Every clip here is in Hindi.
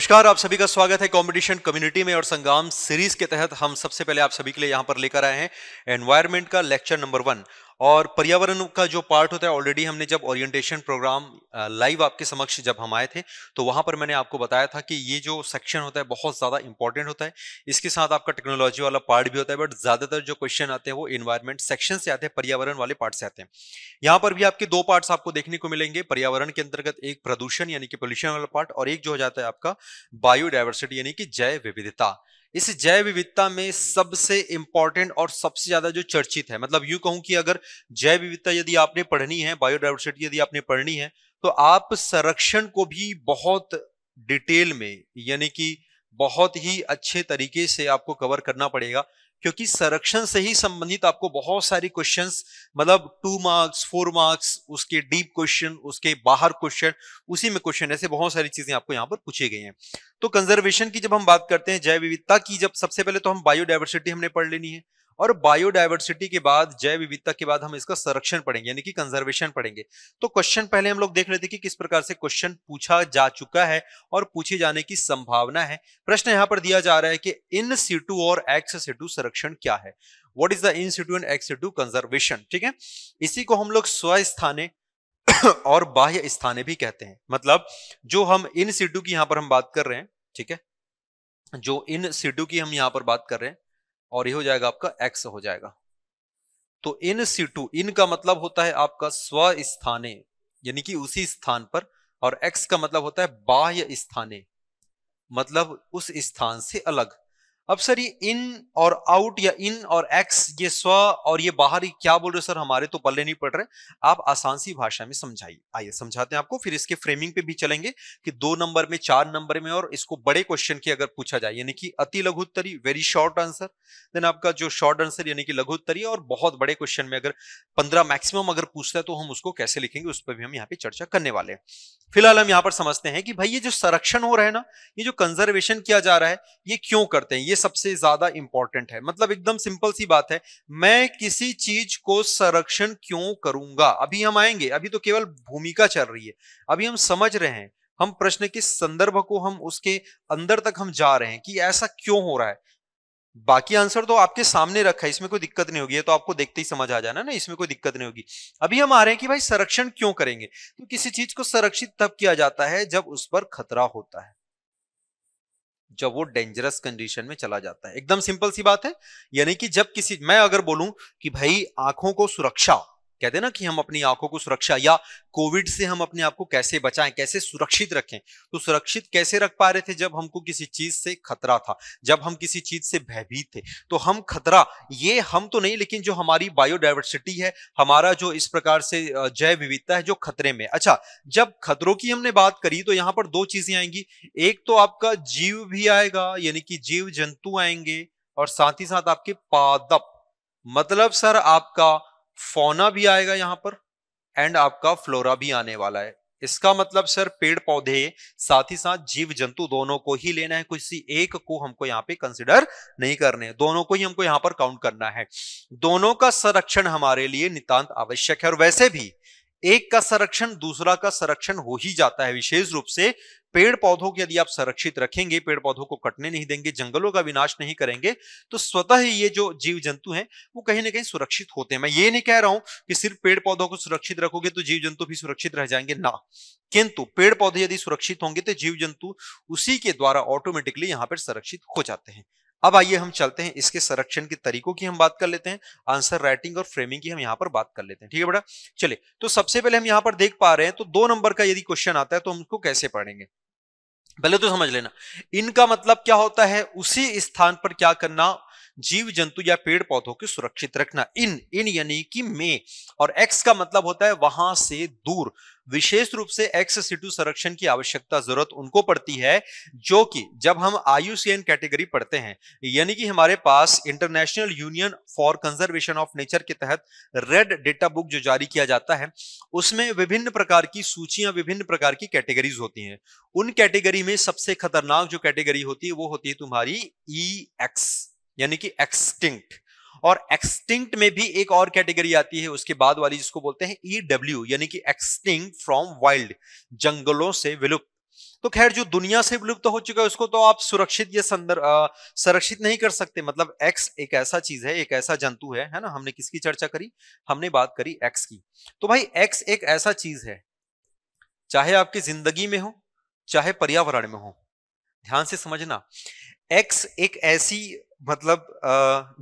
नमस्कार आप सभी का स्वागत है कंपटीशन कम्युनिटी में और संगाम सीरीज के तहत हम सबसे पहले आप सभी के लिए यहां पर लेकर आए हैं एनवायरमेंट का लेक्चर नंबर वन और पर्यावरण का जो पार्ट होता है ऑलरेडी हमने जब ओरिएंटेशन प्रोग्राम लाइव आपके समक्ष जब हम आए थे तो वहां पर मैंने आपको बताया था कि ये जो सेक्शन होता है बहुत ज्यादा इंपॉर्टेंट होता है इसके साथ आपका टेक्नोलॉजी वाला पार्ट भी होता है बट ज्यादातर जो क्वेश्चन आते हैं वो इन्वायरमेंट सेक्शन से आते हैं पर्यावरण वाले पार्ट से आते हैं यहाँ पर भी आपके दो पार्ट आपको देखने को मिलेंगे पर्यावरण के अंतर्गत एक प्रदूषण यानी कि पोल्यूशन वाला पार्ट और एक जो हो जाता है आपका बायोडाइवर्सिटी यानी कि जैव विविधता इस जैव विविधता में सबसे इंपॉर्टेंट और सबसे ज्यादा जो चर्चित है मतलब यू कहूं कि अगर जैव विविधता यदि आपने पढ़नी है बायोडाइवर्सिटी यदि आपने पढ़नी है तो आप संरक्षण को भी बहुत डिटेल में यानी कि बहुत ही अच्छे तरीके से आपको कवर करना पड़ेगा क्योंकि संरक्षण से ही संबंधित आपको बहुत सारी क्वेश्चंस मतलब टू मार्क्स फोर मार्क्स उसके डीप क्वेश्चन उसके बाहर क्वेश्चन उसी में क्वेश्चन ऐसे बहुत सारी चीजें आपको यहाँ पर पूछी गई हैं तो कंजर्वेशन की जब हम बात करते हैं जैव विविधता की जब सबसे पहले तो हम बायोडाइवर्सिटी हमने पढ़ लेनी है और बायोडाइवर्सिटी के बाद जैव विविधता के बाद हम इसका संरक्षण पढ़ेंगे यानी कि कंजर्वेशन पढ़ेंगे तो क्वेश्चन पहले हम लोग देख रहे थे कि किस प्रकार से क्वेश्चन पूछा जा चुका है और पूछे जाने की संभावना है प्रश्न यहाँ पर दिया जा रहा है कि इन सीटू और एक्स सीटू संरक्षण क्या है what is the in situ and ex situ conservation ठीक है इसी को हम लोग स्वस्थाने और बाह्य स्थाने भी कहते हैं मतलब जो हम इन सीटू की यहां पर हम बात कर रहे हैं ठीक है जो इन सीटू की हम यहां पर बात कर रहे हैं और ये हो जाएगा आपका एक्स हो जाएगा तो इन सीटू इन का मतलब होता है आपका स्व स्थाने यानी कि उसी स्थान पर और एक्स का मतलब होता है बाह्य स्थाने मतलब उस स्थान से अलग अब सर ये इन और आउट या इन और एक्स ये स्व और ये बाहर क्या बोल रहे हो सर हमारे तो पल्ले नहीं पड़ रहे आप आसान सी भाषा में समझाइए आइए समझाते हैं आपको फिर इसके फ्रेमिंग पे भी चलेंगे कि दो नंबर में चार नंबर में और इसको बड़े क्वेश्चन की अगर पूछा जाए यानी कि अति लघुत्तरी वेरी शॉर्ट आंसर देन आपका जो शॉर्ट आंसर यानी कि लघुत्तरी और बहुत बड़े क्वेश्चन में अगर पंद्रह मैक्सिमम अगर पूछता है तो हम उसको कैसे लिखेंगे उस पर भी हम यहाँ पे चर्चा करने वाले हैं फिलहाल हम यहाँ पर समझते हैं कि भाई ये जो संरक्षण हो रहा है ना ये जो कंजर्वेशन किया जा रहा है ये क्यों करते हैं ये सबसे ज्यादा इंपॉर्टेंट है मतलब एकदम सिंपल सी बात है मैं किसी चीज को संरक्षण क्यों करूंगा अभी हम आएंगे अभी तो केवल भूमिका चल रही है अभी हम समझ रहे हैं हम प्रश्न के संदर्भ को हम उसके अंदर तक हम जा रहे हैं कि ऐसा क्यों हो रहा है बाकी आंसर तो आपके सामने रखा है इसमें कोई दिक्कत नहीं होगी तो आपको देखते ही समझ आ जाना ना इसमें कोई दिक्कत नहीं होगी अभी हम आ रहे हैं कि भाई संरक्षण क्यों करेंगे तो किसी चीज को संरक्षित तब किया जाता है जब उस पर खतरा होता है जब वो डेंजरस कंडीशन में चला जाता है एकदम सिंपल सी बात है यानी कि जब किसी मैं अगर बोलूं कि भाई आंखों को सुरक्षा कहते हैं ना कि हम अपनी आंखों को सुरक्षा या कोविड से हम अपने आप को कैसे बचाएं कैसे सुरक्षित रखें तो सुरक्षित कैसे रख पा रहे थे जब हमको किसी चीज से खतरा था जब हम किसी चीज से भयभीत थे तो हम खतरा ये हम तो नहीं लेकिन जो हमारी बायोडाइवर्सिटी है हमारा जो इस प्रकार से जैव विविधता है जो खतरे में अच्छा जब खतरों की हमने बात करी तो यहाँ पर दो चीजें आएंगी एक तो आपका जीव भी आएगा यानी कि जीव जंतु आएंगे और साथ ही साथ आपके पादप मतलब सर आपका फौना भी आएगा यहां पर एंड आपका फ्लोरा भी आने वाला है इसका मतलब सर पेड़ पौधे साथ ही साथ जीव जंतु दोनों को ही लेना है किसी एक को हमको यहाँ पे कंसिडर नहीं करने है दोनों को ही हमको यहाँ पर काउंट करना है दोनों का संरक्षण हमारे लिए नितांत आवश्यक है और वैसे भी एक का संरक्षण दूसरा का संरक्षण हो ही जाता है विशेष रूप से पेड़ पौधों को यदि आप संरक्षित रखेंगे पेड़ पौधों को कटने नहीं देंगे जंगलों का विनाश नहीं करेंगे तो स्वतः ही ये जो जीव जंतु हैं वो कहीं ना कहीं सुरक्षित होते हैं मैं ये नहीं कह रहा हूं कि सिर्फ पेड़ पौधों को सुरक्षित रखोगे तो जीव जंतु भी सुरक्षित रह जाएंगे ना किंतु पेड़ पौधे यदि सुरक्षित होंगे तो जीव जंतु उसी के द्वारा ऑटोमेटिकली यहाँ पर संरक्षित हो जाते हैं अब आइए हम चलते हैं इसके संरक्षण के तरीकों की हम बात कर लेते हैं आंसर राइटिंग और फ्रेमिंग की हम यहाँ पर बात कर लेते हैं ठीक है बेटा चलिए तो सबसे पहले हम यहाँ पर देख पा रहे हैं तो दो नंबर का यदि क्वेश्चन आता है तो हम उसको कैसे पढ़ेंगे पहले तो समझ लेना इनका मतलब क्या होता है उसी स्थान पर क्या करना जीव जंतु या पेड़ पौधों को सुरक्षित रखना इन इन यानी कि में और एक्स का मतलब होता है वहां से दूर विशेष रूप से एक्स सिटू संरक्षण की आवश्यकता जरूरत उनको पड़ती है जो कि जब हम आयुसीएन कैटेगरी पढ़ते हैं यानी कि हमारे पास International Union for Conservation of Nature के तहत रेड डेटा बुक जो जारी किया जाता है उसमें विभिन्न प्रकार की सूचियां विभिन्न प्रकार की कैटेगरीज होती हैं उन कैटेगरी में सबसे खतरनाक जो कैटेगरी होती है वो होती है तुम्हारी ई e एक्स यानी कि एक्सटिंक्ट और एक्सटिंक्ट में भी एक और कैटेगरी आती है उसके बाद वाली जिसको बोलते हैं ईडब्ल्यू e यानी कि एक्सटिंक्ट फ्रॉम वाइल्ड जंगलों से विलुप्त तो खैर जो दुनिया से विलुप्त हो चुका है उसको तो आप सुरक्षित या संदर्भ संरक्षित नहीं कर सकते मतलब एक्स एक ऐसा चीज है एक ऐसा जंतु है है ना हमने किसकी चर्चा करी हमने बात करी एक्स की तो भाई एक्स एक ऐसा चीज है चाहे आपकी जिंदगी में हो चाहे पर्यावरण में हो ध्यान से समझना एक्स एक ऐसी मतलब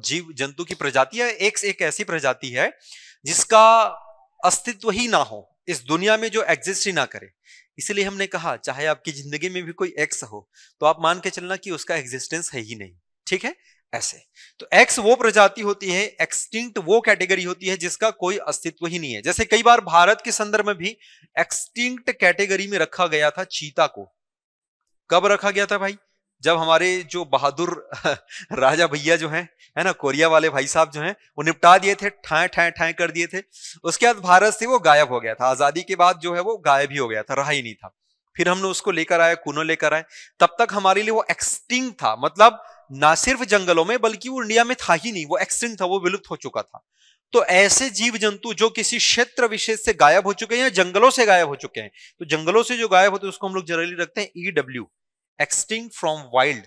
जीव जंतु की प्रजाति है एक एक ऐसी प्रजाति है जिसका अस्तित्व ही ना हो इस दुनिया में जो एग्जिस्ट ही ना करे इसीलिए हमने कहा चाहे आपकी जिंदगी में भी कोई एक्स हो तो आप मान के चलना कि उसका एग्जिस्टेंस है ही नहीं ठीक है ऐसे तो एक्स वो प्रजाति होती है एक्सटिंक्ट वो कैटेगरी होती है जिसका कोई अस्तित्व ही नहीं है जैसे कई बार भारत के संदर्भ में भी एक्सटिंक्ट कैटेगरी में रखा गया था चीता को कब रखा गया था भाई जब हमारे जो बहादुर राजा भैया जो हैं है ना कोरिया वाले भाई साहब जो हैं वो निपटा दिए थे ठाए ठाए ठाए कर दिए थे उसके बाद भारत से वो गायब हो गया था आज़ादी के बाद जो है वो गायब ही हो गया था रहा ही नहीं था फिर हमने उसको लेकर आया कूनो लेकर आए तब तक हमारे लिए वो एक्सटिंग था मतलब ना सिर्फ जंगलों में बल्कि वो इंडिया में था ही नहीं वो एक्सटिंग था वो विलुप्त हो चुका था तो ऐसे जीव जंतु जो किसी क्षेत्र विशेष से गायब हो चुके हैं या जंगलों से गायब हो चुके हैं तो जंगलों से जो गायब होते हैं उसको हम लोग जनरली रखते हैं EW e extinct from wild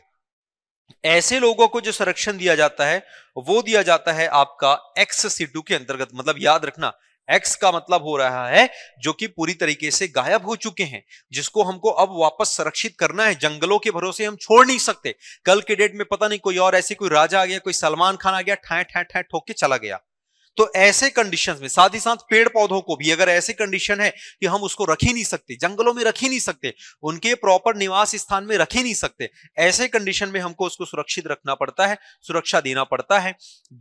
ऐसे लोगों को जो संरक्षण दिया जाता है वो दिया जाता है आपका एक्स सीटू के अंतर्गत मतलब याद रखना एक्स का मतलब हो रहा है जो कि पूरी तरीके से गायब हो चुके हैं जिसको हमको अब वापस संरक्षित करना है जंगलों के भरोसे हम छोड़ नहीं सकते कल के डेट में पता नहीं कोई और ऐसे कोई राजा आ गया कोई सलमान खान आ गया ठाए ठाए ठाए ठोक के चला गया तो ऐसे कंडीशंस में साथ ही साथ पेड़ पौधों को भी अगर ऐसे कंडीशन है कि हम उसको रख ही नहीं सकते जंगलों में रख ही नहीं सकते उनके प्रॉपर निवास स्थान में रख ही नहीं सकते ऐसे कंडीशन में हमको उसको सुरक्षित रखना पड़ता है सुरक्षा देना पड़ता है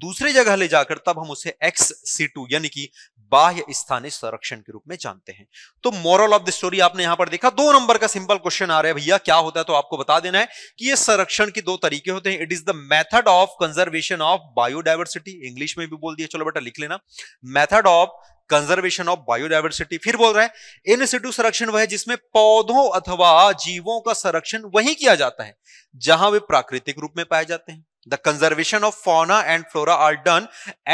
दूसरे जगह ले जाकर तब हम उसे एक्स टू यानी कि बाह्य स्थानीय संरक्षण के रूप में जानते हैं तो मॉरल ऑफ द स्टोरी आपने यहां पर देखा दो नंबर का सिंपल क्वेश्चन आ रहा है भैया क्या होता है तो आपको बता देना है कि ये संरक्षण के दो तरीके होते हैं it is the method of conservation of biodiversity English में भी बोल दिया चलो बेटा छोटा लिख लेना method of conservation of biodiversity फिर बोल रहे हैं इन सिटू संरक्षण वह जिसमें पौधों अथवा जीवों का संरक्षण वही किया जाता है जहां वे प्राकृतिक रूप में पाए जाते हैं the conservation of fauna and flora are done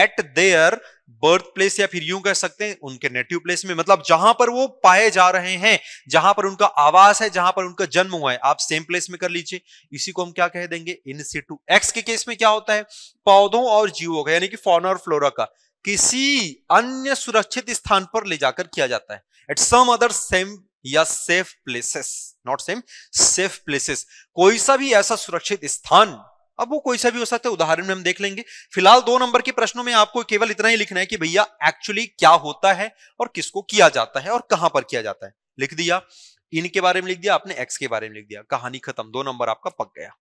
at their birth place या फिर यूं कह सकते हैं उनके नेटिव प्लेस में मतलब जहां पर वो पाए जा रहे हैं जहां पर उनका आवास है जहां पर उनका जन्म हुआ है आप सेम प्लेस में कर लीजिए इसी को हम क्या कह देंगे इन सीटू एक्स के केस में क्या होता है पौधों और जीवों का यानी कि फॉना और फ्लोरा का किसी अन्य सुरक्षित स्थान पर ले जाकर किया जाता है एट सम अदर सेम या safe places not same safe places कोई सा भी ऐसा सुरक्षित स्थान अब वो कोई सा भी हो सकता है उदाहरण में हम देख लेंगे फिलहाल दो नंबर के प्रश्नों में आपको केवल इतना ही लिखना है कि भैया एक्चुअली क्या होता है और किसको किया जाता है और कहां पर किया जाता है लिख दिया इनके बारे में लिख दिया आपने एक्स के बारे में लिख दिया कहानी खत्म दो नंबर आपका पक गया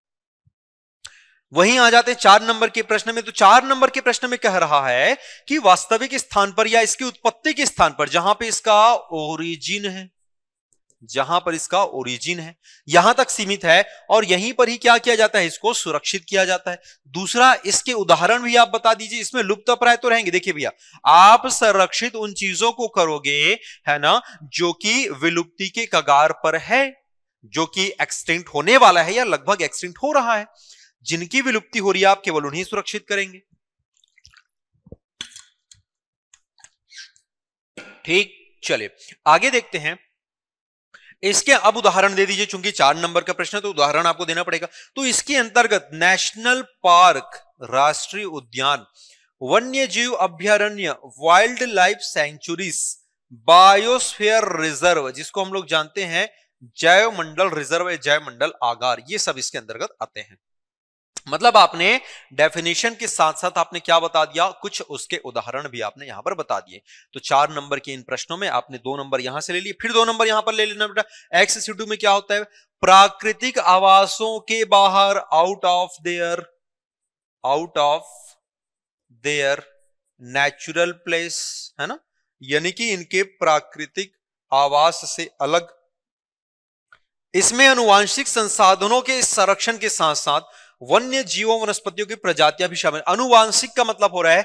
वहीं आ जाते हैं चार नंबर के प्रश्न में तो चार नंबर के प्रश्न में कह रहा है कि वास्तविक स्थान पर या इसकी उत्पत्ति के स्थान पर जहां पे इसका ओरिजिन है जहां पर इसका ओरिजिन है यहां तक सीमित है और यहीं पर ही क्या किया जाता है इसको सुरक्षित किया जाता है दूसरा इसके उदाहरण भी आप बता दीजिए इसमें लुप्त अपराय तो रहेंगे देखिए भैया आप संरक्षित उन चीजों को करोगे है ना जो कि विलुप्ति के कगार पर है जो कि एक्सटेंट होने वाला है या लगभग एक्सटेंट हो रहा है जिनकी विलुप्ति हो रही है आप केवल उन्हें सुरक्षित करेंगे ठीक चलिए आगे देखते हैं इसके अब उदाहरण दे दीजिए चूंकि चार नंबर का प्रश्न है तो उदाहरण आपको देना पड़ेगा तो इसके अंतर्गत नेशनल पार्क राष्ट्रीय उद्यान वन्य जीव अभ्यारण्य wild life sanctuaries biosphere reserve जिसको हम लोग जानते हैं मंडल रिजर्व मंडल आगार ये सब इसके अंतर्गत आते हैं मतलब आपने डेफिनेशन के साथ साथ आपने क्या बता दिया कुछ उसके उदाहरण भी आपने यहां पर बता दिए तो चार नंबर के इन प्रश्नों में आपने दो नंबर यहां से ले लिए फिर दो नंबर यहां पर ले लेना बेटा एक्स सीटू में क्या होता है प्राकृतिक आवासों के बाहर out of their out of their natural place है ना यानी कि इनके प्राकृतिक आवास से अलग इसमें अनुवांशिक संसाधनों के संरक्षण के साथ साथ वन्य जीवों वनस्पतियों की प्रजातियां भी शामिल अनुवांशिक का मतलब हो रहा है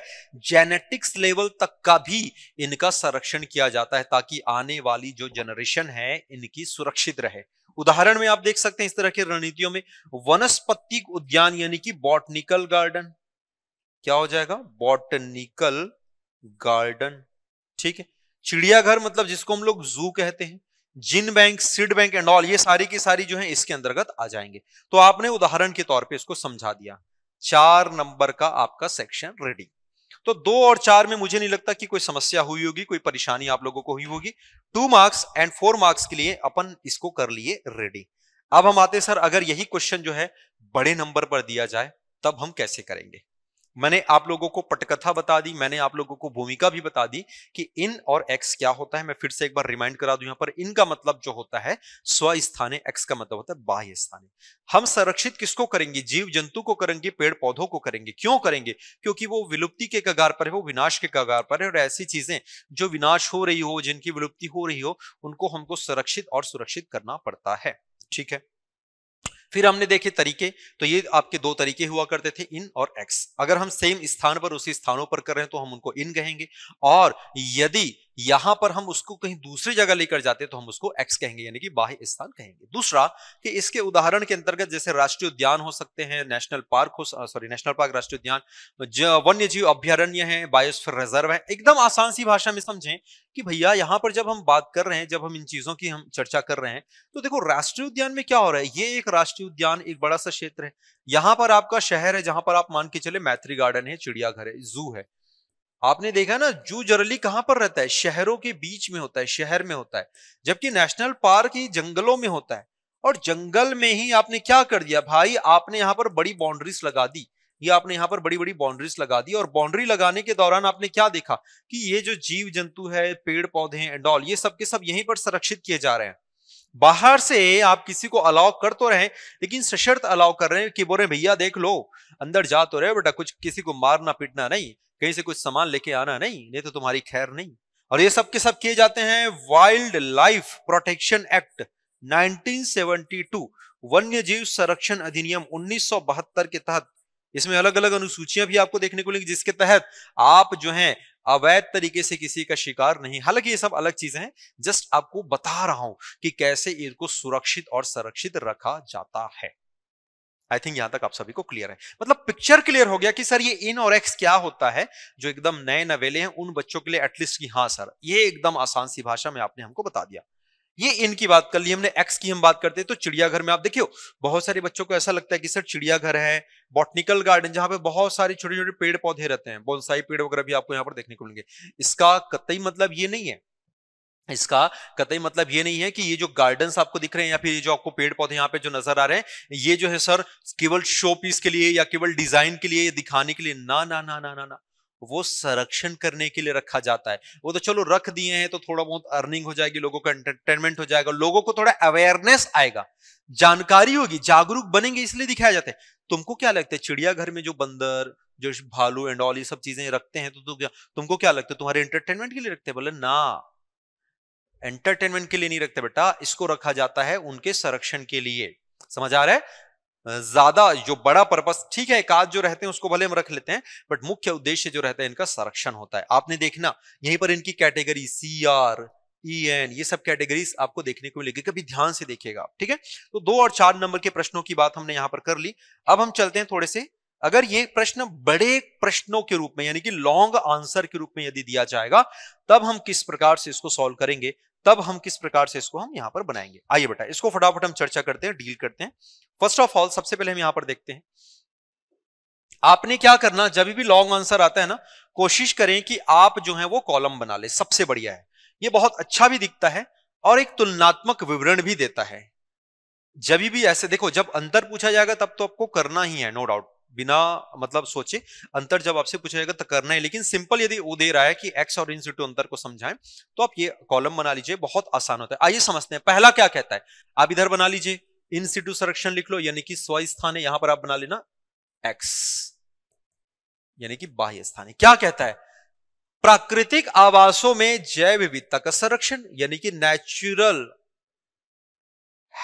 जेनेटिक्स लेवल तक का भी इनका संरक्षण किया जाता है ताकि आने वाली जो जनरेशन है इनकी सुरक्षित रहे उदाहरण में आप देख सकते हैं इस तरह की रणनीतियों में वनस्पति उद्यान यानी कि बॉटनिकल गार्डन क्या हो जाएगा बॉटनिकल गार्डन ठीक है चिड़ियाघर मतलब जिसको हम लोग जू कहते हैं gene bank seed bank and all ये सारी की सारी जो है इसके अंतर्गत आ जाएंगे तो आपने उदाहरण के तौर पे इसको समझा दिया चार नंबर का आपका सेक्शन रेडी तो दो और चार में मुझे नहीं लगता कि कोई समस्या हुई होगी कोई परेशानी आप लोगों को हुई होगी two marks and four marks के लिए अपन इसको कर लिए रेडी अब हम आते सर अगर यही क्वेश्चन जो है बड़े नंबर पर दिया जाए तब हम कैसे करेंगे मैंने आप लोगों को पटकथा बता दी मैंने आप लोगों को भूमिका भी बता दी कि इन और एक्स क्या होता है मैं फिर से एक बार रिमाइंड करा दू यहां पर इनका मतलब जो होता है स्थान एक्स का मतलब होता है बाह्य स्थान हम संरक्षित किसको करेंगे जीव जंतु को करेंगे पेड़ पौधों को करेंगे क्यों करेंगे क्योंकि वो विलुप्ति के कगार पर है वो विनाश के कगार पर है और ऐसी चीजें जो विनाश हो रही हो जिनकी विलुप्ति हो रही हो उनको हमको संरक्षित और सुरक्षित करना पड़ता है ठीक है फिर हमने देखे तरीके तो ये आपके दो तरीके हुआ करते थे इन और एक्स अगर हम सेम स्थान पर उसी स्थानों पर कर रहे हैं तो हम उनको इन कहेंगे और यदि यहां पर हम उसको कहीं दूसरी जगह लेकर जाते तो हम उसको एक्स कहेंगे यानी कि बाह्य स्थान कहेंगे दूसरा कि इसके उदाहरण के अंतर्गत जैसे राष्ट्रीय उद्यान हो सकते हैं नेशनल पार्क हो सॉरी नेशनल पार्क राष्ट्रीय उद्यान वन्य जीव अभ्यारण्य है बायोस्फीयर रिजर्व है एकदम आसान सी भाषा में समझें कि भैया यहाँ पर जब हम बात कर रहे हैं जब हम इन चीजों की हम चर्चा कर रहे हैं तो देखो राष्ट्रीय उद्यान में क्या हो रहा है ये एक राष्ट्रीय उद्यान एक बड़ा सा क्षेत्र है यहाँ पर आपका शहर है जहां पर आप मान के चले मैत्री गार्डन है चिड़ियाघर है जू है आपने देखा ना जू जरली कहाँ पर रहता है शहरों के बीच में होता है शहर में होता है जबकि नेशनल पार्क ही जंगलों में होता है और जंगल में ही आपने क्या कर दिया भाई आपने यहाँ पर बड़ी बाउंड्रीज लगा दी ये आपने यहाँ पर बड़ी बड़ी बाउंड्रीज लगा दी और बाउंड्री लगाने के दौरान आपने क्या देखा कि ये जो जीव जंतु है पेड़ पौधे एंड ऑल ये सब के सब यहीं पर संरक्षित किए जा रहे हैं बाहर से आप किसी को अलाउ कर तो रहे लेकिन सशर्त अलाउ कर रहे हैं कि बोरे भैया देख लो अंदर जा तो रहे बेटा कुछ किसी को मारना पीटना नहीं कहीं से कुछ सामान लेके आना नहीं नहीं तो तुम्हारी खैर नहीं और ये सब के सब किए जाते हैं वाइल्ड लाइफ प्रोटेक्शन एक्ट 1972 वन्य जीव संरक्षण अधिनियम 1972 के तहत इसमें अलग अलग अनुसूचियां भी आपको देखने को मिलेंगी जिसके तहत आप जो हैं अवैध तरीके से किसी का शिकार नहीं हालांकि ये सब अलग चीजें हैं जस्ट आपको बता रहा हूं कि कैसे इनको सुरक्षित और संरक्षित रखा जाता है आई थिंक यहां तक आप सभी को क्लियर है मतलब पिक्चर क्लियर हो गया कि सर ये इन और एक्स क्या होता है जो एकदम नए नवेले हैं उन बच्चों के लिए एटलीस्ट की हाँ सर ये एकदम आसान सी भाषा में आपने हमको बता दिया ये इनकी बात कर ली हमने एक्स की हम बात करते हैं तो चिड़ियाघर में आप देखियो बहुत सारे बच्चों को ऐसा लगता है कि सर चिड़ियाघर है बॉटनिकल गार्डन जहां पे बहुत सारे छोटे छोटे पेड़ पौधे रहते हैं बोनसाई पेड़ वगैरह भी आपको यहाँ पर देखने को मिलेंगे इसका कतई मतलब ये नहीं है इसका कतई मतलब ये नहीं है कि ये जो गार्डन आपको दिख रहे हैं या फिर जो आपको पेड़ पौधे यहाँ पे जो नजर आ रहे हैं ये जो है सर केवल शो पीस के लिए या केवल डिजाइन के लिए दिखाने के लिए ना ना ना ना ना ना वो संरक्षण करने के लिए रखा जाता है वो तो चलो रख दिए हैं तो थोड़ा बहुत अर्निंग हो जाएगी लोगों का एंटरटेनमेंट हो जाएगा लोगों को थोड़ा अवेयरनेस आएगा जानकारी होगी जागरूक बनेंगे इसलिए दिखाया जाता है तुमको क्या लगता है चिड़ियाघर में जो बंदर जो भालू एंड ऑल ये सब चीजें रखते हैं तो, तो तुमको क्या लगता है तुम्हारे एंटरटेनमेंट के लिए रखते हैं बोले ना एंटरटेनमेंट के लिए नहीं रखते बेटा इसको रखा जाता है उनके संरक्षण के लिए समझ आ रहा है ज्यादा जो बड़ा पर्पस ठीक है एकाद जो रहते हैं उसको भले हम रख लेते हैं बट मुख्य उद्देश्य जो रहता है इनका संरक्षण होता है आपने देखना यहीं पर इनकी category C R E N ये सब कैटेगरीज आपको देखने को मिलेगी कभी ध्यान से देखिएगा ठीक है तो दो और चार नंबर के प्रश्नों की बात हमने यहां पर कर ली अब हम चलते हैं थोड़े से अगर ये प्रश्न बड़े प्रश्नों के रूप में यानी कि लॉन्ग आंसर के रूप में यदि दिया जाएगा तब हम किस प्रकार से इसको सॉल्व करेंगे तब हम किस प्रकार से इसको हम यहाँ पर बनाएंगे आइए बेटा इसको फटाफट हम चर्चा करते हैं डील करते हैं फर्स्ट ऑफ ऑल सबसे पहले हम यहाँ पर देखते हैं आपने क्या करना जब भी लॉन्ग आंसर आता है ना कोशिश करें कि आप जो है वो कॉलम बना ले सबसे बढ़िया है ये बहुत अच्छा भी दिखता है और एक तुलनात्मक विवरण भी देता है जब भी ऐसे देखो जब अंतर पूछा जाएगा तब तो आपको करना ही है नो डाउट बिना मतलब सोचे अंतर जब आपसे पूछा जाएगा तो करना है लेकिन सिंपल यदि वो दे रहा है कि एक्स और इंस्टीट्यू अंतर को समझाएं तो आप ये कॉलम बना लीजिए बहुत आसान होता है आइए समझते हैं पहला क्या कहता है आप इधर बना लीजिए इंस्टीट्यू संरक्षण लिख लो यानी कि स्थान है यहां पर आप बना लेना एक्स यानी कि बाह्य स्थान है क्या कहता है प्राकृतिक आवासों में जैव विविधता का संरक्षण यानी कि नेचुरल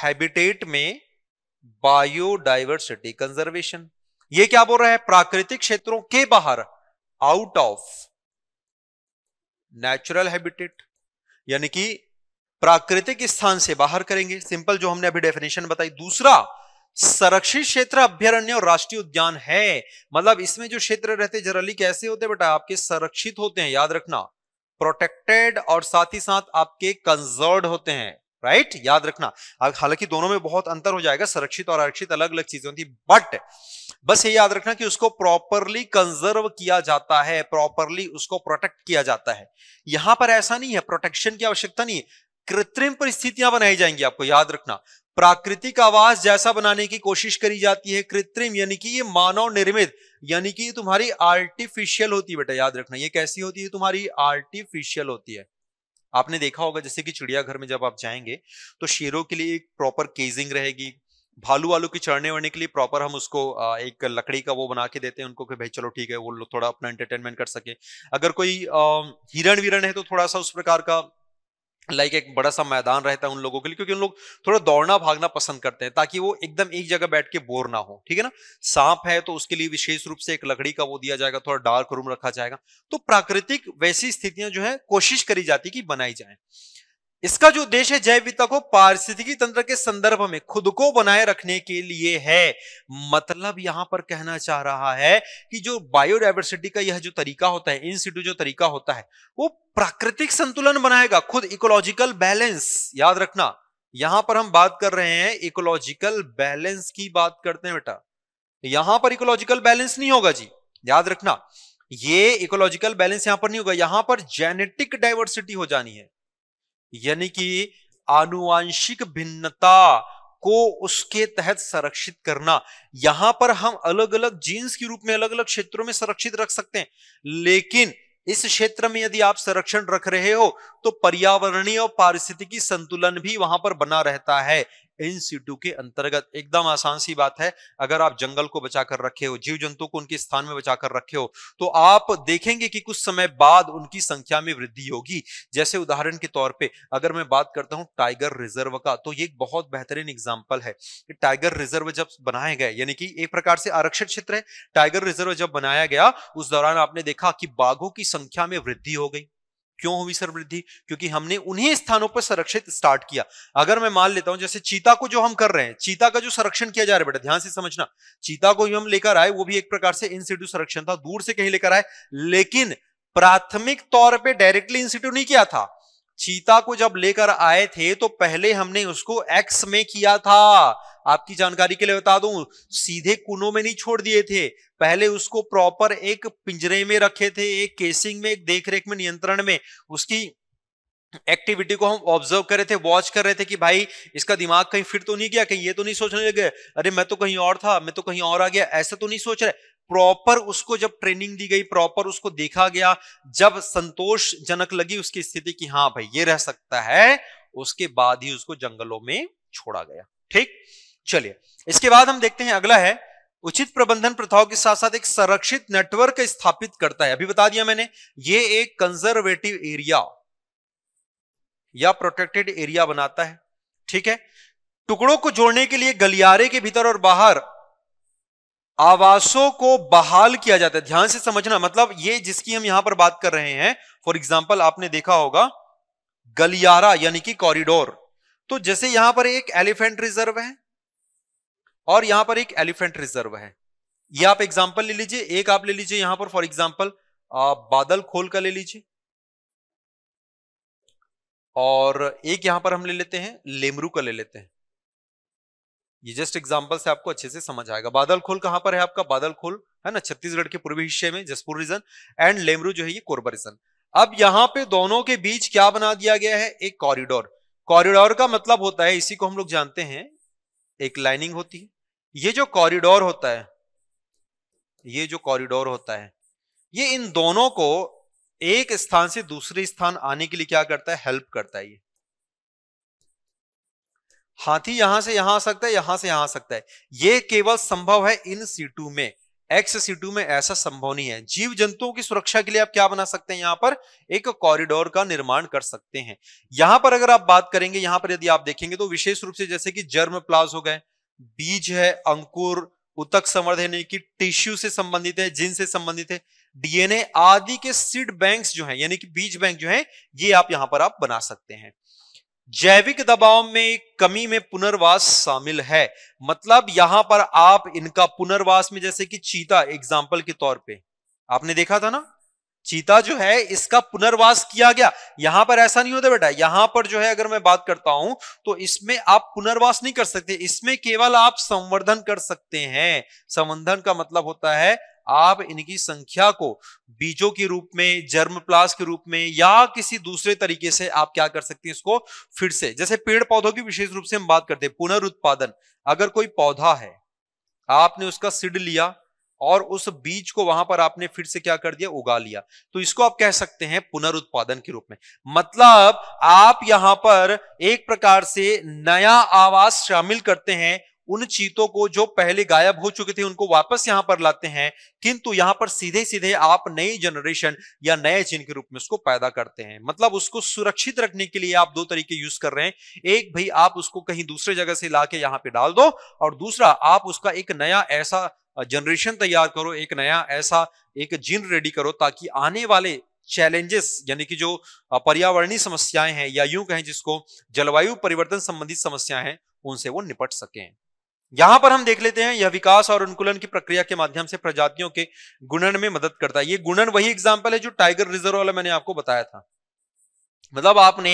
हैबिटेट में बायोडाइवर्सिटी कंजर्वेशन ये क्या बोल रहा है प्राकृतिक क्षेत्रों के बाहर आउट ऑफ नेचुरल हैबिटेट यानी कि प्राकृतिक स्थान से बाहर करेंगे सिंपल जो हमने अभी डेफिनेशन बताई दूसरा संरक्षित क्षेत्र अभ्यारण्य और राष्ट्रीय उद्यान है मतलब इसमें जो क्षेत्र रहते जनरली कैसे होते बेटा आपके संरक्षित होते हैं याद रखना प्रोटेक्टेड और साथ ही साथ आपके कंजर्व होते हैं राइट right? याद रखना हालांकि दोनों में बहुत अंतर हो जाएगा सुरक्षित और आरक्षित अलग अलग चीजें होती बट बस ये याद रखना कि उसको प्रॉपरली कंजर्व किया जाता है प्रॉपरली उसको प्रोटेक्ट किया जाता है यहां पर ऐसा नहीं है प्रोटेक्शन की आवश्यकता नहीं है कृत्रिम परिस्थितियां बनाई जाएंगी आपको याद रखना प्राकृतिक आवास जैसा बनाने की कोशिश करी जाती है कृत्रिम यानी कि ये मानव निर्मित यानी कि तुम्हारी आर्टिफिशियल होती है बेटा याद रखना ये कैसी होती है तुम्हारी आर्टिफिशियल होती है आपने देखा होगा जैसे कि चिड़ियाघर में जब आप जाएंगे तो शेरों के लिए एक प्रॉपर केजिंग रहेगी भालू वालू के चढ़ने वढ़ने के लिए प्रॉपर हम उसको एक लकड़ी का वो बना के देते हैं उनको कि भाई चलो ठीक है वो लोग थोड़ा अपना एंटरटेनमेंट कर सके अगर कोई हिरण विरण है तो थोड़ा सा उस प्रकार का लाइक एक बड़ा सा मैदान रहता है उन लोगों के लिए क्योंकि उन लोग थोड़ा दौड़ना भागना पसंद करते हैं ताकि वो एकदम एक जगह बैठ के बोर ना हो ठीक है ना सांप है तो उसके लिए विशेष रूप से एक लकड़ी का वो दिया जाएगा थोड़ा डार्क रूम रखा जाएगा तो प्राकृतिक वैसी स्थितियां जो है कोशिश करी जाती कि बनाई जाए इसका जो उद्देश्य है जैव विविधता को पारिस्थितिकी तंत्र के संदर्भ में खुद को बनाए रखने के लिए है मतलब यहां पर कहना चाह रहा है कि जो बायोडाइवर्सिटी का यह जो तरीका होता है इन सिटू जो तरीका होता है वो प्राकृतिक संतुलन बनाएगा खुद इकोलॉजिकल बैलेंस याद रखना यहां पर हम बात कर रहे हैं इकोलॉजिकल बैलेंस की बात करते हैं बेटा यहां पर इकोलॉजिकल बैलेंस नहीं होगा जी याद रखना ये इकोलॉजिकल बैलेंस यहां पर नहीं होगा यहां पर जेनेटिक डाइवर्सिटी हो जानी है यानी कि आनुवांशिक भिन्नता को उसके तहत संरक्षित करना यहां पर हम अलग अलग जीन्स के रूप में अलग अलग क्षेत्रों में संरक्षित रख सकते हैं लेकिन इस क्षेत्र में यदि आप संरक्षण रख रहे हो तो पर्यावरणीय और पारिस्थितिकी संतुलन भी वहां पर बना रहता है इन सीटू के अंतर्गत एकदम आसान सी बात है अगर आप जंगल को बचा कर रखे हो जीव जंतु को उनके स्थान में बचा कर रखे हो तो आप देखेंगे कि कुछ समय बाद उनकी संख्या में वृद्धि होगी जैसे उदाहरण के तौर पर अगर मैं बात करता हूँ टाइगर रिजर्व का तो ये एक बहुत बेहतरीन एग्जाम्पल है कि टाइगर रिजर्व जब बनाए गए यानी कि एक प्रकार से आरक्षित क्षेत्र है टाइगर रिजर्व जब बनाया गया उस दौरान आपने देखा कि बाघों की संख्या में वृद्धि हो गई क्यों हुई सर वृद्धि क्योंकि हमने उन्हीं स्थानों पर संरक्षित स्टार्ट किया अगर मैं मान लेता हूं जैसे चीता को जो हम कर रहे हैं चीता का जो संरक्षण किया जा रहा है बेटा ध्यान से समझना चीता को हम लेकर आए वो भी एक प्रकार से इंस्टीट्यूट संरक्षण था दूर से कहीं लेकर आए लेकिन प्राथमिक तौर पर डायरेक्टली इंस्टीट्यूट नहीं किया था चीता को जब लेकर आए थे तो पहले हमने उसको एक्स में किया था आपकी जानकारी के लिए बता दूं सीधे कुनों में नहीं छोड़ दिए थे पहले उसको प्रॉपर एक पिंजरे में रखे थे एक केसिंग में एक देखरेख में नियंत्रण में उसकी एक्टिविटी को हम ऑब्जर्व कर रहे थे वॉच कर रहे थे कि भाई इसका दिमाग कहीं फिट तो नहीं गया कहीं ये तो नहीं सोचने लगे अरे मैं तो कहीं और था मैं तो कहीं और आ गया ऐसा तो नहीं सोच रहे प्रॉपर उसको जब ट्रेनिंग दी गई प्रॉपर उसको देखा गया जब संतोष जनक लगी उसकी स्थिति की हाँ भाई ये रह सकता है उसके बाद ही उसको जंगलों में छोड़ा गया ठीक चलिए इसके बाद हम देखते हैं अगला है उचित प्रबंधन प्रथाओं के साथ साथ एक संरक्षित नेटवर्क स्थापित करता है अभी बता दिया मैंने ये एक कंजर्वेटिव एरिया या प्रोटेक्टेड एरिया बनाता है ठीक है टुकड़ों को जोड़ने के लिए गलियारे के भीतर और बाहर आवासों को बहाल किया जाता है ध्यान से समझना मतलब ये जिसकी हम यहां पर बात कर रहे हैं फॉर एग्जाम्पल आपने देखा होगा गलियारा यानी कि कॉरिडोर तो जैसे यहां पर एक एलिफेंट रिजर्व है और यहां पर एक एलिफेंट रिजर्व है ये आप एग्जाम्पल ले लीजिए एक आप ले लीजिए यहां पर फॉर एग्जाम्पल बादल खोल का ले लीजिए और एक यहां पर हम ले लेते हैं लेमरू का ले लेते हैं ये जस्ट एग्जाम्पल से आपको अच्छे से समझ आएगा बादल खोल कहां पर है आपका बादल खोल है ना छत्तीसगढ़ के पूर्वी हिस्से में जसपुर रीजन एंड लेमरू जो है ये कोरबा रीजन अब यहां पे दोनों के बीच क्या बना दिया गया है एक कॉरिडोर कॉरिडोर का मतलब होता है इसी को हम लोग जानते हैं एक लाइनिंग होती है ये जो कॉरिडोर होता है ये जो कॉरिडोर होता है ये इन दोनों को एक स्थान से दूसरे स्थान आने के लिए क्या करता है हेल्प करता है ये हाथी यहां से यहां आ सकता है यहां से यहां आ सकता है ये केवल संभव है इन सीटू में एक्स सीटू में ऐसा संभव नहीं है जीव जंतुओं की सुरक्षा के लिए आप क्या बना सकते हैं यहां पर एक कॉरिडोर का निर्माण कर सकते हैं यहां पर अगर आप बात करेंगे यहां पर यदि आप देखेंगे तो विशेष रूप से जैसे कि जर्म प्लाज हो गए बीज है अंकुर उतक समर्थ यानी कि टिश्यू से संबंधित है जिन से संबंधित है डीएनए आदि के सीड बैंक्स जो हैं यानी कि बीज बैंक जो हैं ये आप यहां पर आप बना सकते हैं जैविक दबाव में कमी में पुनर्वास शामिल है मतलब यहां पर आप इनका पुनर्वास में जैसे कि चीता एग्जाम्पल के तौर पे आपने देखा था ना चीता जो है इसका पुनर्वास किया गया यहां पर ऐसा नहीं होता बेटा यहां पर जो है अगर मैं बात करता हूं तो इसमें आप पुनर्वास नहीं कर सकते इसमें केवल आप संवर्धन कर सकते हैं संवर्धन का मतलब होता है आप इनकी संख्या को बीजों के रूप में जर्म प्लास के रूप में या किसी दूसरे तरीके से आप क्या कर सकते हैं इसको फिर से जैसे पेड़ पौधों की विशेष रूप से हम बात करते हैं पुनरुत्पादन अगर कोई पौधा है आपने उसका सिड लिया और उस बीज को वहां पर आपने फिर से क्या कर दिया उगा लिया तो इसको आप कह सकते हैं पुनरुत्पादन के रूप में मतलब आप यहां पर एक प्रकार से नया आवास शामिल करते हैं उन चीतों को जो पहले गायब हो चुके थे उनको वापस यहां पर लाते हैं किंतु यहां पर सीधे सीधे आप नई जनरेशन या नए चीन के रूप में उसको पैदा करते हैं मतलब उसको सुरक्षित रखने के लिए आप दो तरीके यूज कर रहे हैं एक भाई आप उसको कहीं दूसरे जगह से ला के यहां पर डाल दो और दूसरा आप उसका एक नया ऐसा जनरेशन तैयार करो एक नया ऐसा एक जिन रेडी करो ताकि आने वाले चैलेंजेस यानी कि जो पर्यावरणीय समस्याएं हैं या यूं कहें जिसको जलवायु परिवर्तन संबंधित समस्याएं हैं उनसे वो निपट सकें यहां पर हम देख लेते हैं यह विकास और अनुकूलन की प्रक्रिया के माध्यम से प्रजातियों के गुणन में मदद करता है ये गुणन वही एग्जाम्पल है जो टाइगर रिजर्व वाला मैंने आपको बताया था मतलब आपने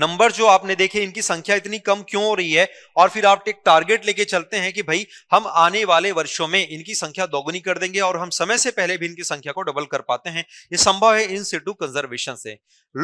नंबर जो आपने देखे इनकी संख्या इतनी कम क्यों हो रही है और फिर आप एक टारगेट लेके चलते हैं कि भाई हम आने वाले वर्षों में इनकी संख्या दोगुनी कर देंगे और हम समय से पहले भी इनकी संख्या को डबल कर पाते हैं ये संभव है इन सिटू कंजर्वेशन से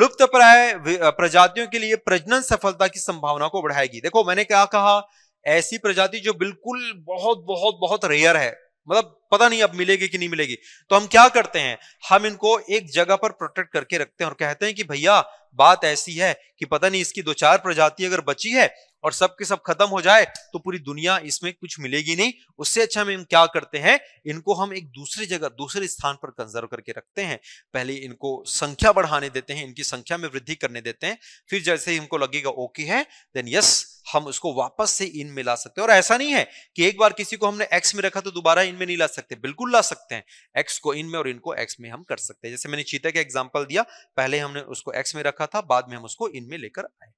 लुप्त प्राय प्रजातियों के लिए प्रजनन सफलता की संभावना को बढ़ाएगी देखो मैंने क्या कहा ऐसी प्रजाति जो बिल्कुल बहुत बहुत बहुत रेयर है मतलब पता नहीं अब मिलेगी कि नहीं मिलेगी तो हम क्या करते हैं हम इनको एक जगह पर प्रोटेक्ट करके रखते हैं और कहते हैं कि भैया बात ऐसी है कि पता नहीं इसकी दो चार प्रजाति अगर बची है और सब के सब खत्म हो जाए तो पूरी दुनिया इसमें कुछ मिलेगी नहीं उससे अच्छा हम क्या करते हैं इनको हम एक दूसरी जगह दूसरे स्थान पर कंजर्व करके रखते हैं पहले इनको संख्या बढ़ाने देते हैं इनकी संख्या में वृद्धि करने देते हैं फिर जैसे ही इनको लगेगा ओके है देन यस हम उसको वापस से इन में ला सकते हैं और ऐसा नहीं है कि एक बार किसी को हमने एक्स में रखा तो दोबारा इन में नहीं ला सकते बिल्कुल ला सकते हैं एक्स को इन में और इनको एक्स में हम कर सकते हैं जैसे मैंने चीता का एग्जाम्पल दिया पहले हमने उसको एक्स में रखा था बाद में हम उसको इन में लेकर आए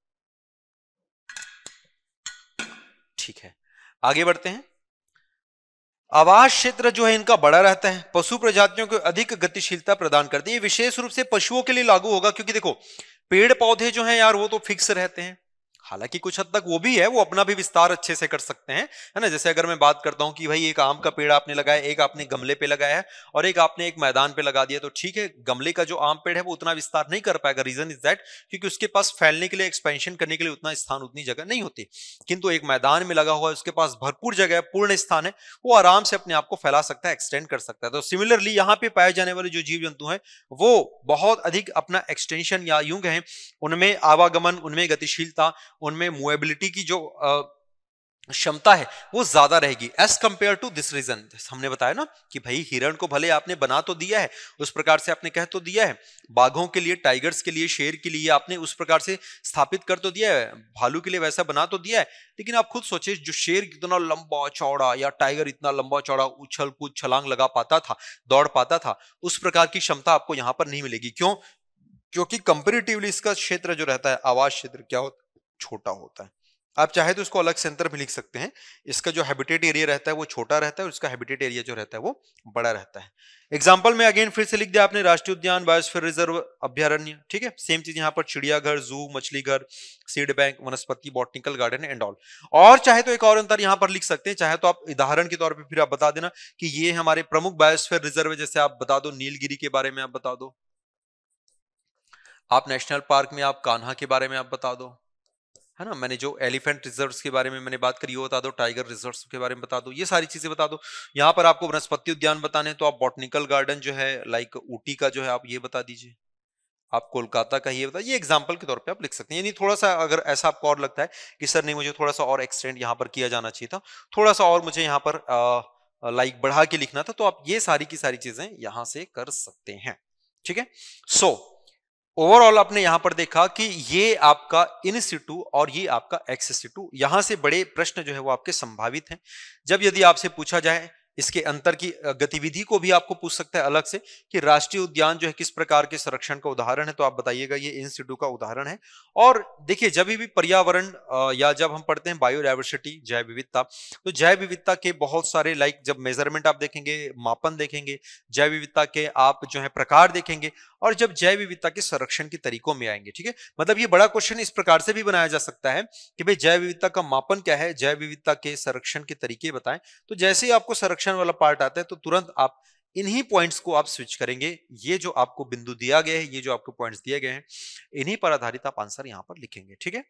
ठीक है आगे बढ़ते हैं आवास क्षेत्र जो है इनका बड़ा रहता है पशु प्रजातियों को अधिक गतिशीलता प्रदान करती है विशेष रूप से पशुओं के लिए लागू होगा क्योंकि देखो पेड़ पौधे जो हैं यार वो तो फिक्स रहते हैं हालांकि कुछ हद तक वो भी है वो अपना भी विस्तार अच्छे से कर सकते हैं है ना जैसे अगर मैं बात करता हूं कि भाई एक आम का पेड़ आपने लगाया एक आपने गमले पे लगाया है और एक आपने एक मैदान पे लगा दिया तो ठीक है गमले का जो आम पेड़ है वो उतना विस्तार नहीं कर पाएगा रीजन इज दैट क्योंकि उसके पास फैलने के लिए एक्सपेंशन करने के लिए उतना स्थान उतनी जगह नहीं होती किंतु एक मैदान में लगा हुआ है उसके पास भरपूर जगह है पूर्ण स्थान है वो आराम से अपने आप को फैला सकता है एक्सटेंड कर सकता है तो सिमिलरली यहाँ पे पाए जाने वाले जो जीव जंतु हैं वो बहुत अधिक अपना एक्सटेंशन या यूं कहें उनमें आवागमन उनमें गतिशीलता उनमें मूवेबिलिटी की जो क्षमता है वो ज्यादा रहेगी as compare to this reason हमने बताया ना कि भाई हिरण को भले आपने बना तो दिया है उस प्रकार से आपने कह तो दिया है बाघों के लिए टाइगर्स के लिए शेर के लिए आपने उस प्रकार से स्थापित कर तो दिया है भालू के लिए वैसा बना तो दिया है लेकिन आप खुद सोचिए जो शेर इतना लंबा चौड़ा या टाइगर इतना लंबा चौड़ा उछल कूद छलांग लगा पाता था दौड़ पाता था उस प्रकार की क्षमता आपको यहाँ पर नहीं मिलेगी क्यों क्योंकि कंपेरेटिवली इसका क्षेत्र जो रहता है आवास क्षेत्र क्या होता है छोटा होता है आप चाहे तो इसको अलग सेंटर भी लिख सकते हैं इसका जो हैबिटेट एरिया रहता है वो छोटा रहता है और इसका हैबिटेट एरिया जो रहता है वो बड़ा रहता है एग्जाम्पल में अगेन फिर से लिख दिया आपने राष्ट्रीय उद्यान बायोस्फीयर रिजर्व अभ्यारण्य ठीक है सेम चीज यहाँ पर चिड़ियाघर जू मछली घर सीड बैंक वनस्पति बॉटनिकल गार्डन एंड ऑल और चाहे तो एक और अंतर यहाँ पर लिख सकते हैं चाहे तो आप उदाहरण के तौर पर फिर आप बता देना कि ये हमारे प्रमुख बायोस्फेयर रिजर्व है जैसे आप बता दो नीलगिरी के बारे में आप बता दो आप नेशनल पार्क में आप कान्हा के बारे में आप बता दो है ना मैंने जो एलिफेंट रिजर्व्स के बारे में मैंने बात करी वो बता दो टाइगर रिजर्व्स के बारे में बता दो ये सारी चीजें बता दो यहाँ पर आपको वनस्पति उद्यान बताने तो आप बॉटनिकल गार्डन जो है लाइक ऊटी का जो है आप ये बता दीजिए आप कोलकाता का ये बता ये एग्जाम्पल के तौर पे आप लिख सकते हैं यानी थोड़ा सा अगर ऐसा आपको और लगता है कि सर नहीं मुझे थोड़ा सा और एक्सटेंड यहाँ पर किया जाना चाहिए था थोड़ा सा और मुझे यहाँ पर लाइक बढ़ा के लिखना था तो आप ये सारी की सारी चीजें यहाँ से कर सकते हैं ठीक है सो so, ओवरऑल आपने यहां पर देखा कि ये आपका इन सिटू और ये आपका एक्स सिटू यहां से बड़े प्रश्न जो है वो आपके संभावित हैं जब यदि आपसे पूछा जाए इसके अंतर की गतिविधि को भी आपको पूछ सकता है अलग से कि राष्ट्रीय उद्यान जो है किस प्रकार के संरक्षण का उदाहरण है तो आप बताइएगा ये इंस्टीट्यूट का उदाहरण है और देखिए जब भी पर्यावरण या जब हम पढ़ते हैं बायोडाइवर्सिटी जैव विविधता तो जैव विविधता के बहुत सारे लाइक जब मेजरमेंट आप देखेंगे मापन देखेंगे जैव विविधता के आप जो है प्रकार देखेंगे और जब जैव विविधता के संरक्षण के तरीकों में आएंगे ठीक है मतलब ये बड़ा क्वेश्चन इस प्रकार से भी बनाया जा सकता है कि भाई जैव विविधता का मापन क्या है जैव विविधता के संरक्षण के तरीके बताएं तो जैसे ही आपको संरक्षण वाला पार्ट आता है तो तुरंत आप इन्हीं पॉइंट्स को आप स्विच करेंगे ये जो आपको बिंदु दिया गया है ये जो आपको पॉइंट्स दिए गए हैं इन्हीं पर आधारित आप आंसर यहाँ पर लिखेंगे ठीक है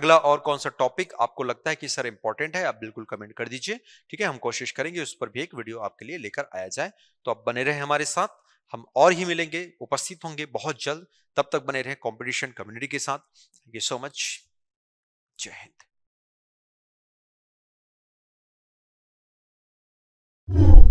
अगला और कौन सा टॉपिक आपको लगता है कि सर इंपॉर्टेंट है आप बिल्कुल कमेंट कर दीजिए ठीक है हम कोशिश करेंगे उस पर भी एक वीडियो आपके लिए लेकर आया जाए तो आप बने रहे हमारे साथ हम और ही मिलेंगे उपस्थित होंगे बहुत जल्द तब तक बने रहे कंपटीशन कम्युनिटी के साथ थैंक यू सो मच जय हिंद